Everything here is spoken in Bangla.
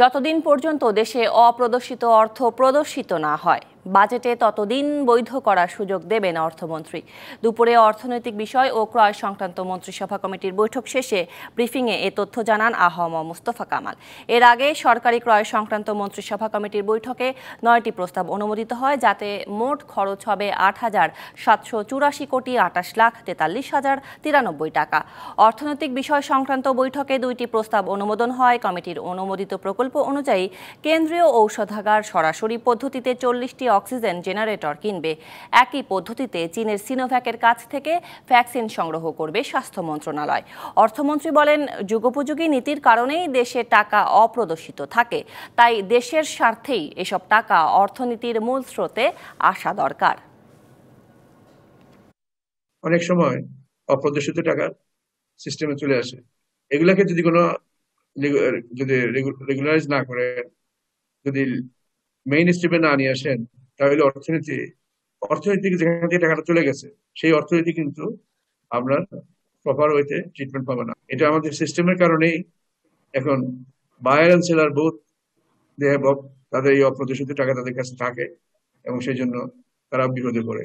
যতদিন পর্যন্ত দেশে অপ্রদর্শিত অর্থ প্রদর্শিত না হয় বাজেটে ততদিন বৈধ করার সুযোগ দেবেন অর্থমন্ত্রী দুপুরে অর্থনৈতিক বিষয় ও ক্রয় সংক্রান্ত মন্ত্রিসভা কমিটির বৈঠক শেষে ব্রিফিংয়ে এ তথ্য জানান আহম মুস্তফা কামাল এর আগে সরকারি ক্রয় সংক্রান্ত মন্ত্রিসভা কমিটির বৈঠকে নয়টি প্রস্তাব অনুমোদিত হয় যাতে মোট খরচ হবে আট হাজার সাতশো চুরাশি কোটি আটাশ লাখ তেতাল্লিশ হাজার তিরানব্বই টাকা অর্থনৈতিক বিষয় সংক্রান্ত বৈঠকে দুইটি প্রস্তাব অনুমোদন হয় কমিটির অনুমোদিত প্রকল্প অনুযায়ী কেন্দ্রীয় ঔষধাগার সরাসরি পদ্ধতিতে চল্লিশটি অক্সিজেন জেনারেটর কিনবে একই পদ্ধতিতে চীনের সিনোভ্যাকের কাছ থেকে ভ্যাকসিন সংগ্রহ করবে স্বাস্থ্য মন্ত্রণালয় অর্থমন্ত্রী বলেন যুগোপযোগী নীতির কারণেই দেশে টাকা অপ্রদর্শিত থাকে তাই দেশের স্বার্থেই এসব টাকা অর্থনীতির মূল স্রোতে আসা দরকার অনেক সময় অপ্রদর্শিত টাকা সিস্টেমে চলে আসে এগুলাকে যদি কোনো যদি রেগুলারাইজ না করে যদি মেইন স্ট্রিমে না নিয়ে আসেন তাহলে অর্থনীতি অর্থনীতি যেখান থেকে টাকাটা চলে গেছে সেই অর্থনীতি কিন্তু আপনার প্রপার ওয়েতে ট্রিটমেন্ট পাবে না এটা আমাদের সিস্টেমের কারণেই এখন বায়ার অ্যান্ড সেলার বোধ দেহ তাদের এই অপ্রতিশ্রুতি টাকা তাদের কাছে থাকে এবং সেই জন্য তারা বিরোধী করে